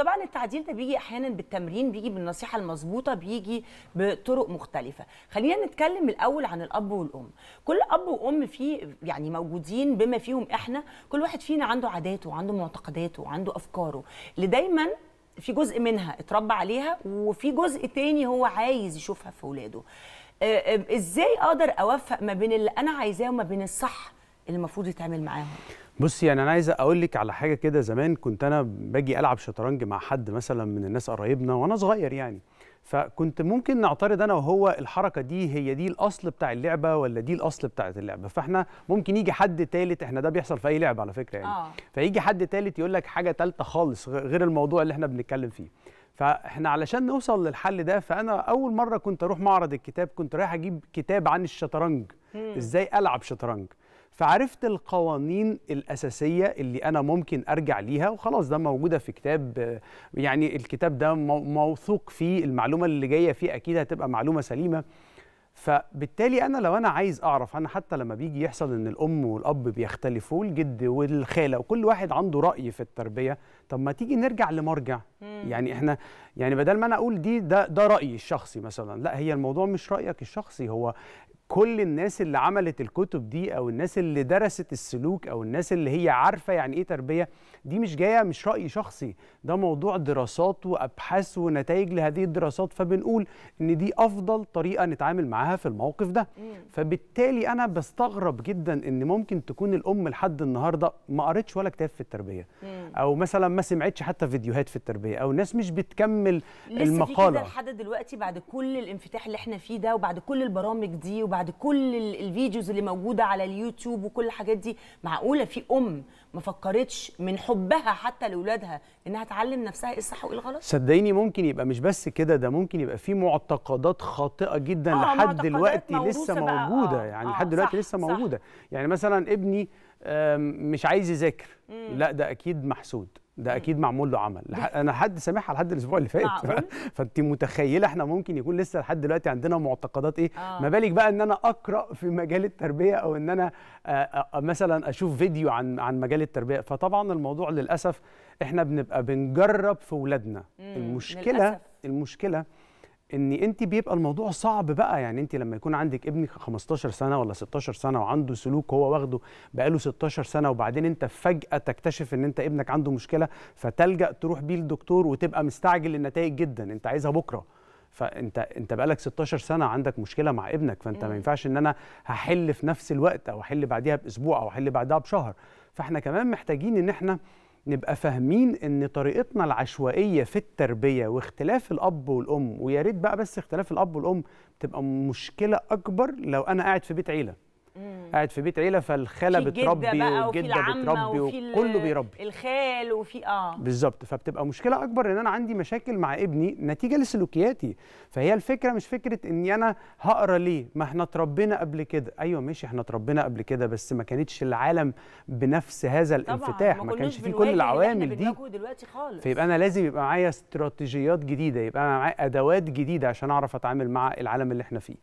طبعا التعديل ده بيجي احيانا بالتمرين بيجي بالنصيحه المظبوطه بيجي بطرق مختلفه خلينا نتكلم الاول عن الاب والام كل اب وام في يعني موجودين بما فيهم احنا كل واحد فينا عنده عاداته وعنده معتقداته وعنده افكاره اللي دايما في جزء منها اتربى عليها وفي جزء تاني هو عايز يشوفها في اولاده آه، آه، ازاي اقدر اوفق ما بين اللي انا عايزاه وما بين الصح اللي المفروض يتعمل معاهم بصي يعني انا عايز اقول لك على حاجه كده زمان كنت انا باجي العب شطرنج مع حد مثلا من الناس قرايبنا وانا صغير يعني فكنت ممكن نعترض انا وهو الحركه دي هي دي الاصل بتاع اللعبه ولا دي الاصل بتاعت اللعبه فاحنا ممكن يجي حد تالت احنا ده بيحصل في اي لعبه على فكره يعني آه. فيجي حد تالت يقول لك حاجه تالته خالص غير الموضوع اللي احنا بنتكلم فيه فاحنا علشان نوصل للحل ده فانا اول مره كنت اروح معرض الكتاب كنت رايح اجيب كتاب عن الشطرنج ازاي العب شطرنج فعرفت القوانين الأساسية اللي أنا ممكن أرجع ليها وخلاص ده موجودة في كتاب يعني الكتاب ده موثوق فيه المعلومة اللي جاية فيه أكيد هتبقى معلومة سليمة فبالتالي انا لو انا عايز اعرف انا حتى لما بيجي يحصل ان الام والاب بيختلفوا الجد والخاله وكل واحد عنده راي في التربيه طب ما تيجي نرجع لمرجع مم. يعني احنا يعني بدل ما انا اقول دي ده ده رايي الشخصي مثلا لا هي الموضوع مش رايك الشخصي هو كل الناس اللي عملت الكتب دي او الناس اللي درست السلوك او الناس اللي هي عارفه يعني ايه تربيه دي مش جايه مش راي شخصي ده موضوع دراسات وابحاث ونتائج لهذه الدراسات فبنقول ان دي افضل طريقه نتعامل معاها في الموقف ده فبالتالي انا بستغرب جدا ان ممكن تكون الام لحد النهارده ما قرتش ولا كتاب في التربيه او مثلا ما سمعتش حتى فيديوهات في التربيه او الناس مش بتكمل لسه المقاله لسه لحد دلوقتي بعد كل الانفتاح اللي احنا فيه ده وبعد كل البرامج دي وبعد كل الفيديوز اللي موجوده على اليوتيوب وكل الحاجات دي معقوله في ام ما فكرتش من حبها حتى لاولادها انها تعلم نفسها ايه الصح وايه الغلط صدقيني ممكن يبقى مش بس كده ده ممكن يبقى في معتقدات خاطئه جدا آه لحد دلوقتي لسه موجوده آه يعني آه لحد دلوقتي لسه موجوده يعني مثلا ابني مش عايز يذاكر لا ده اكيد محسود ده اكيد معمول له عمل انا حد سامعها لحد الاسبوع اللي فات فانت متخيله احنا ممكن يكون لسه لحد دلوقتي عندنا معتقدات ايه آه. ما بالك بقى ان انا اقرا في مجال التربيه او ان انا آه، آه، مثلا اشوف فيديو عن عن مجال التربيه فطبعا الموضوع للاسف احنا بنبقى بنجرب في ولادنا المشكله للأسف. المشكله ان انت بيبقى الموضوع صعب بقى يعني انت لما يكون عندك ابنك 15 سنه ولا 16 سنه وعنده سلوك هو واخده بقاله 16 سنه وبعدين انت فجاه تكتشف ان انت ابنك عنده مشكله فتلجا تروح بيه للدكتور وتبقى مستعجل النتائج جدا انت عايزها بكره فانت انت بقالك 16 سنه عندك مشكله مع ابنك فانت ما ينفعش ان انا هحل في نفس الوقت او احل بعديها باسبوع او احل بعدها بشهر فاحنا كمان محتاجين ان احنا نبقى فاهمين ان طريقتنا العشوائيه في التربيه واختلاف الاب والام ويا ريت بقى بس اختلاف الاب والام تبقى مشكله اكبر لو انا قاعد في بيت عيله قاعد في بيت عيله فالخاله بتربي والجده بتربي وكله بيربي الخال وفي اه بالظبط فبتبقى مشكله اكبر ان انا عندي مشاكل مع ابني نتيجه لسلوكياتي فهي الفكره مش فكره اني انا هقرا ليه ما احنا اتربينا قبل كده ايوه ماشي احنا اتربينا قبل كده بس ما كانتش العالم بنفس هذا الانفتاح ما, ما كانش في كل العوامل دي دلوقتي خالص فيبقى انا لازم يبقى معايا استراتيجيات جديده يبقى معايا ادوات جديده عشان اعرف اتعامل مع العالم اللي احنا فيه